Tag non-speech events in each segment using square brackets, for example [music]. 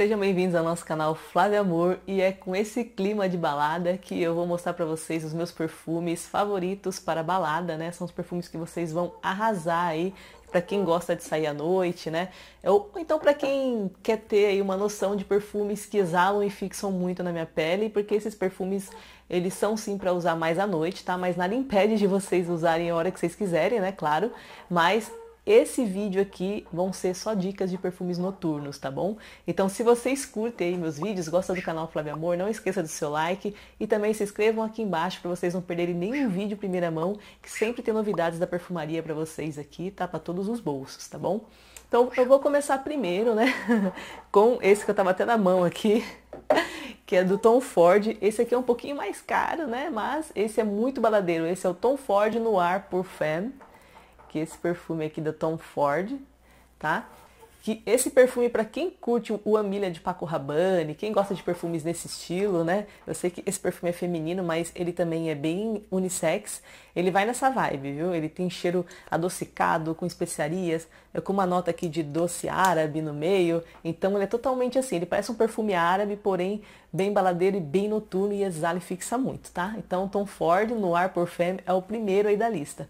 Sejam bem-vindos ao nosso canal Flávio Amor e é com esse clima de balada que eu vou mostrar para vocês os meus perfumes favoritos para balada, né? São os perfumes que vocês vão arrasar aí para quem gosta de sair à noite, né? Ou então para quem quer ter aí uma noção de perfumes que exalam e fixam muito na minha pele, porque esses perfumes eles são sim para usar mais à noite, tá? Mas nada impede de vocês usarem a hora que vocês quiserem, né? Claro, mas esse vídeo aqui vão ser só dicas de perfumes noturnos, tá bom? Então se vocês curtem aí meus vídeos, gosta do canal Flávio Amor, não esqueça do seu like e também se inscrevam aqui embaixo para vocês não perderem nenhum vídeo primeira mão, que sempre tem novidades da perfumaria para vocês aqui, tá? Para todos os bolsos, tá bom? Então eu vou começar primeiro, né? [laughs] Com esse que eu tava até na mão aqui, [laughs] que é do Tom Ford. Esse aqui é um pouquinho mais caro, né? Mas esse é muito baladeiro. Esse é o Tom Ford Noir Pour Femme que esse perfume aqui da Tom Ford, tá? Que esse perfume para quem curte o Amília de Paco Rabanne, quem gosta de perfumes nesse estilo, né? Eu sei que esse perfume é feminino, mas ele também é bem unissex. Ele vai nessa vibe, viu? Ele tem cheiro adocicado, com especiarias, é com uma nota aqui de doce árabe no meio. Então ele é totalmente assim, ele parece um perfume árabe, porém bem baladeiro e bem noturno e exala e fixa muito, tá? Então Tom Ford no Ar por Femme é o primeiro aí da lista.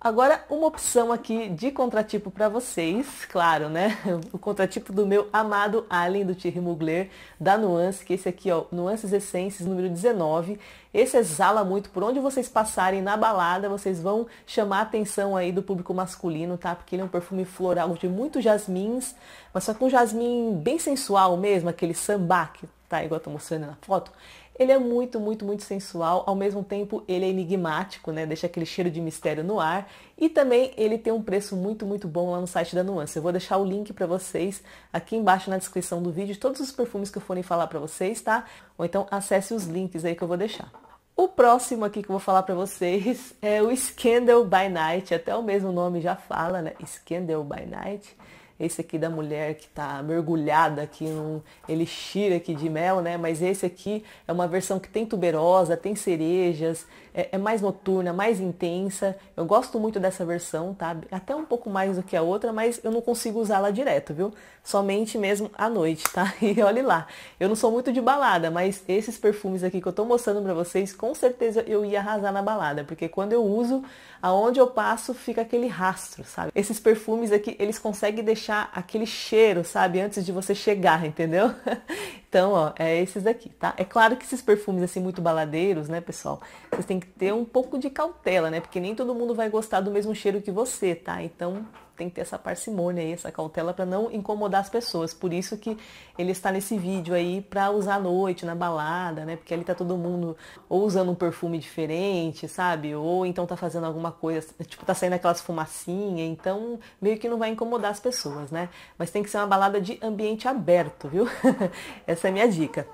Agora, uma opção aqui de contratipo para vocês, claro, né? [laughs] O contratipo do meu amado Alien, do Thierry Mugler, da Nuance, que esse aqui, ó, Nuances Essências, número 19. Esse exala muito, por onde vocês passarem na balada, vocês vão chamar a atenção aí do público masculino, tá? Porque ele é um perfume floral de muitos jasmins, mas só com um jasmim bem sensual mesmo, aquele sambaque, tá? Igual eu tô mostrando na foto. Ele é muito, muito, muito sensual, ao mesmo tempo ele é enigmático, né? Deixa aquele cheiro de mistério no ar e também ele tem um preço muito, muito bom lá no site da Nuance. Eu vou deixar o link para vocês aqui embaixo na descrição do vídeo, todos os perfumes que eu forem falar para vocês, tá? Ou então acesse os links aí que eu vou deixar. O próximo aqui que eu vou falar para vocês [laughs] é o Scandal by Night, até o mesmo nome já fala, né? Scandal by Night esse aqui da mulher que está mergulhada aqui num elixir aqui de mel, né? Mas esse aqui é uma versão que tem tuberosa, tem cerejas, é, é, mais noturna, mais intensa. Eu gosto muito dessa versão, tá? Até um pouco mais do que a outra, mas eu não consigo usá-la direto, viu? Somente mesmo à noite, tá? [laughs] E olhe lá, eu não sou muito de balada, mas esses perfumes aqui que eu tô mostrando pra vocês, com certeza eu ia arrasar na balada, porque quando eu uso, aonde eu passo fica aquele rastro, sabe? Esses perfumes aqui, eles conseguem deixar aquele cheiro, sabe? Antes de você chegar, entendeu? [laughs] então, ó, é esses daqui, tá? É claro que esses perfumes assim muito baladeiros, né, pessoal? Vocês têm que ter um pouco de cautela, né? Porque nem todo mundo vai gostar do mesmo cheiro que você, tá? Então tem que ter essa parcimônia aí, essa cautela para não incomodar as pessoas. Por isso que ele está nesse vídeo aí para usar à noite, na balada, né? Porque ali tá todo mundo ou usando um perfume diferente, sabe? Ou então tá fazendo alguma coisa, tipo, tá saindo aquelas fumacinhas, então meio que não vai incomodar as pessoas, né? Mas tem que ser uma balada de ambiente aberto, viu? [laughs] essa é a minha dica.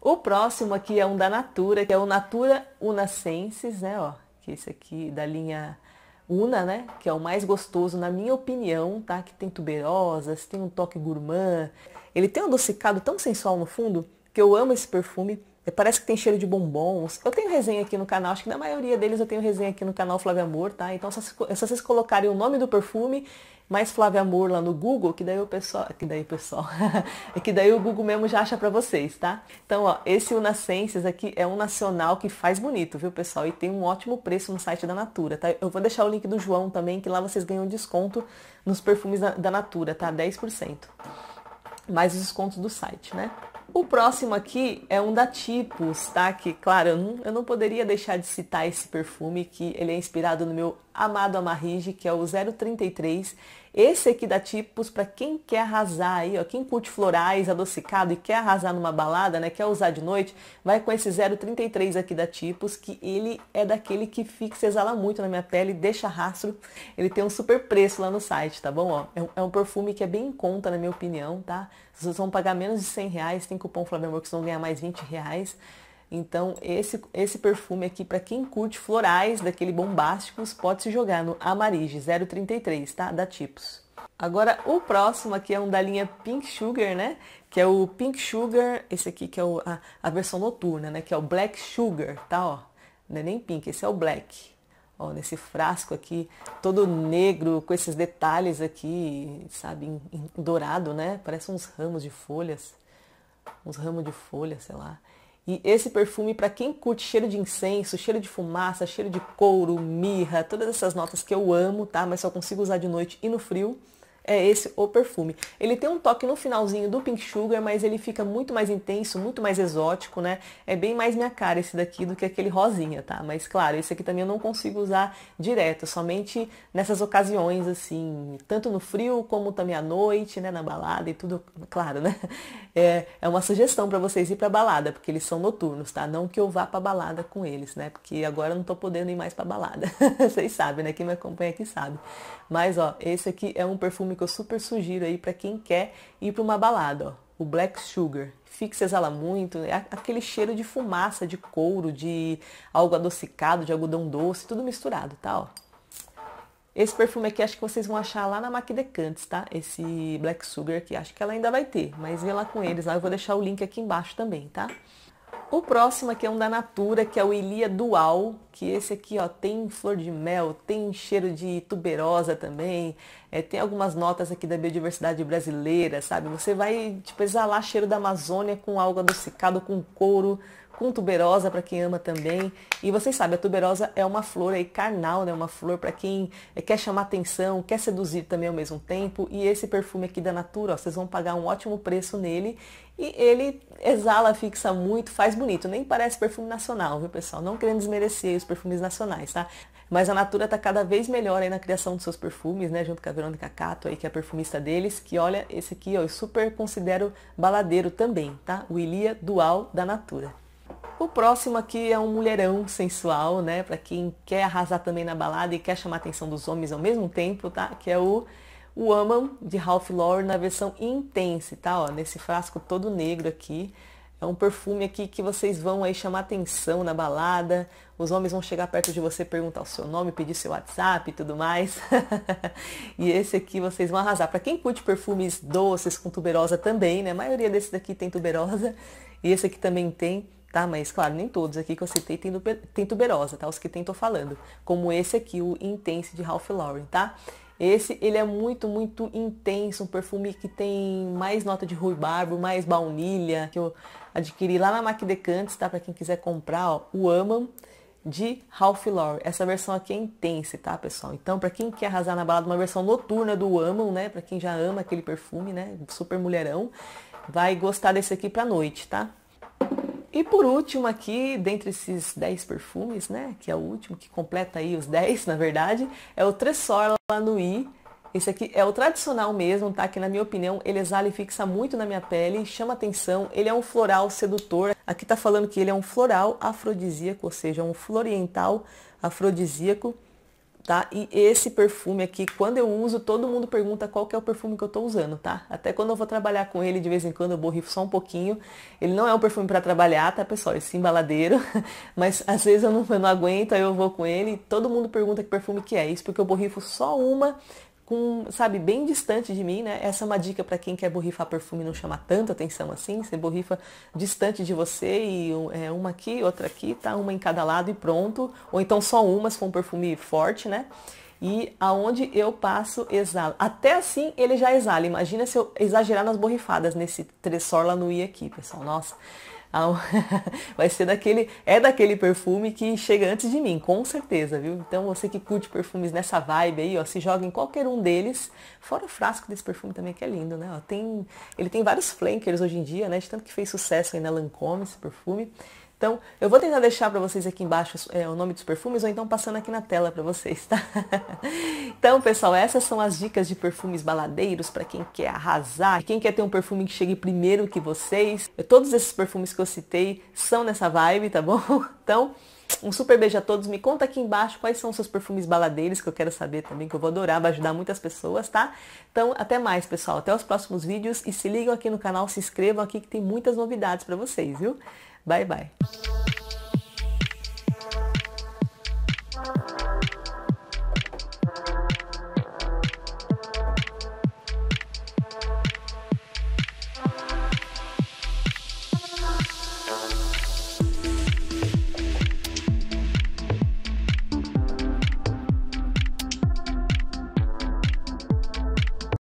O próximo aqui é um da Natura, que é o Natura Unacensis, né? Ó, que é esse aqui da linha Una, né? Que é o mais gostoso, na minha opinião, tá? Que tem tuberosas, tem um toque gourmand. Ele tem um adocicado tão sensual no fundo que eu amo esse perfume. É, parece que tem cheiro de bombons. Eu tenho resenha aqui no canal, acho que na maioria deles eu tenho resenha aqui no canal Flávia Amor, tá? Então se vocês colocarem o nome do perfume mais Flávia Amor lá no Google, que daí o pessoal, que daí o pessoal, [laughs] é que daí o Google mesmo já acha para vocês, tá? Então, ó, esse Unascenses aqui é um nacional que faz bonito, viu, pessoal? E tem um ótimo preço no site da Natura, tá? Eu vou deixar o link do João também, que lá vocês ganham desconto nos perfumes da, da Natura, tá? 10%. Mais os descontos do site, né? O próximo aqui é um da Tipos, tá? Que, claro, eu não, eu não, poderia deixar de citar esse perfume, que ele é inspirado no meu amado Amarrige, que é o 033. Esse aqui dá tipos para quem quer arrasar aí, ó, quem curte florais, adocicado e quer arrasar numa balada, né, quer usar de noite, vai com esse 033 aqui da tipos, que ele é daquele que fixa, exala muito na minha pele, deixa rastro. Ele tem um super preço lá no site, tá bom? Ó, é, um, é um perfume que é bem em conta, na minha opinião, tá? Vocês vão pagar menos de 100 reais, tem cupom Flamengo que vocês vão ganhar mais 20 reais. Então, esse, esse perfume aqui, para quem curte florais, daquele bombásticos, pode se jogar no Amarige 033, tá? Da Tipos. Agora, o próximo aqui é um da linha Pink Sugar, né? Que é o Pink Sugar, esse aqui que é o, a, a, versão noturna, né? Que é o Black Sugar, tá? Ó, não é nem pink, esse é o black. Ó, nesse frasco aqui, todo negro, com esses detalhes aqui, sabe? Em, em dourado, né? Parece uns ramos de folhas. Uns ramos de folhas, sei lá. E esse perfume, para quem curte cheiro de incenso, cheiro de fumaça, cheiro de couro, mirra, todas essas notas que eu amo, tá? Mas só consigo usar de noite e no frio é esse o perfume. Ele tem um toque no finalzinho do Pink Sugar, mas ele fica muito mais intenso, muito mais exótico, né? É bem mais minha cara esse daqui do que aquele rosinha, tá? Mas claro, esse aqui também eu não consigo usar direto, somente nessas ocasiões, assim, tanto no frio como também à noite, né? Na balada e tudo, claro, né? [laughs] É, é uma sugestão para vocês ir pra balada, porque eles são noturnos, tá? Não que eu vá pra balada com eles, né? Porque agora eu não tô podendo ir mais pra balada. [laughs] vocês sabem, né? Quem me acompanha aqui sabe. Mas, ó, esse aqui é um perfume que eu super sugiro aí para quem quer ir para uma balada, ó o black sugar. Fixa exala muito, é aquele cheiro de fumaça, de couro, de algo adocicado, de algodão doce, tudo misturado, tá? Ó. Esse perfume aqui acho que vocês vão achar lá na Mac Decantes, tá? Esse black sugar aqui, acho que ela ainda vai ter, mas vem lá com eles lá, eu vou deixar o link aqui embaixo também, tá? O próximo aqui é um da Natura, que é o Ilia Dual, que esse aqui ó, tem flor de mel, tem cheiro de tuberosa também, é, tem algumas notas aqui da biodiversidade brasileira, sabe? Você vai tipo, exalar cheiro da Amazônia com algo adocicado, com couro, com tuberosa para quem ama também. E vocês sabem, a tuberosa é uma flor aí carnal, né? Uma flor para quem eh, quer chamar atenção, quer seduzir também ao mesmo tempo. E esse perfume aqui da Natura, ó, vocês vão pagar um ótimo preço nele. E ele exala, fixa muito, faz bonito. Nem parece perfume nacional, viu, pessoal? Não querendo desmerecer os perfumes nacionais, tá? Mas a Natura está cada vez melhor aí na criação dos seus perfumes, né? Junto com a Verônica Cato aí, que é a perfumista deles, que olha, esse aqui, ó, eu super considero baladeiro também, tá? O Ilia Dual da Natura. O próximo aqui é um mulherão sensual, né? Para quem quer arrasar também na balada e quer chamar a atenção dos homens ao mesmo tempo, tá? Que é o Woman de Ralph Lauren na versão intense, tá? Ó, nesse frasco todo negro aqui. É um perfume aqui que vocês vão aí chamar atenção na balada. Os homens vão chegar perto de você, perguntar o seu nome, pedir seu WhatsApp e tudo mais. [laughs] e esse aqui vocês vão arrasar. Para quem curte perfumes doces com tuberosa também, né? A maioria desses daqui tem tuberosa. E esse aqui também tem tá? Mas, claro, nem todos aqui que eu citei tem, tem tuberosa, tá? Os que tem tô falando. Como esse aqui, o Intense de Ralph Lauren, tá? Esse, ele é muito, muito intenso, um perfume que tem mais nota de ruibarbo, mais baunilha, que eu adquiri lá na Mac Decantes, tá? Para quem quiser comprar, ó, o Amam de Ralph Lauren. Essa versão aqui é intensa, tá, pessoal? Então, para quem quer arrasar na balada, uma versão noturna do Amam, né? Para quem já ama aquele perfume, né? Super mulherão, vai gostar desse aqui para noite, tá? E por último aqui, dentre esses 10 perfumes, né, que é o último, que completa aí os 10, na verdade, é o Tressor Lanui. Esse aqui é o tradicional mesmo, tá? Que na minha opinião, ele exala e fixa muito na minha pele, chama atenção, ele é um floral sedutor. Aqui tá falando que ele é um floral afrodisíaco, ou seja, um floriental afrodisíaco tá? E esse perfume aqui, quando eu uso, todo mundo pergunta qual é o perfume que eu tô usando, tá? Até quando eu vou trabalhar com ele de vez em quando, eu borrifo só um pouquinho. Ele não é um perfume para trabalhar, tá, pessoal? Esse embaladeiro, [laughs] mas às vezes eu não, eu não aguento, aí eu vou com ele. Todo mundo pergunta que perfume que é, isso porque eu borrifo só uma com, sabe, bem distante de mim, né? Essa é uma dica para quem quer borrifar perfume e não chamar tanta atenção assim. Você borrifa distante de você e é, uma aqui, outra aqui, tá? Uma em cada lado e pronto. Ou então só uma, se for um perfume forte, né? E aonde eu passo, exalo. Até assim ele já exala. Imagina se eu exagerar nas borrifadas nesse tressor lá no I aqui, pessoal. Nossa. [laughs] vai ser daquele, é daquele perfume que chega antes de mim, com certeza, viu? Então você que curte perfumes nessa vibe aí, ó, se joga em qualquer um deles, fora o frasco desse perfume também que é lindo, né? Ó, tem, ele tem vários flankers hoje em dia, né? De tanto que fez sucesso aí na Lancôme esse perfume. Então, eu vou tentar deixar para vocês aqui embaixo é, o nome dos perfumes ou então passando aqui na tela para vocês, tá? [laughs] então, pessoal, essas são as dicas de perfumes baladeiros para quem quer arrasar, quem quer ter um perfume que chegue primeiro que vocês. Todos esses perfumes que eu citei são nessa vibe, tá bom? [laughs] Então, um super beijo a todos. Me conta aqui embaixo quais são os seus perfumes baladeiros, que eu quero saber também, que eu vou adorar, vai ajudar muitas pessoas, tá? Então, até mais, pessoal. Até os próximos vídeos. E se ligam aqui no canal, se inscrevam aqui, que tem muitas novidades para vocês, viu? Bye, bye.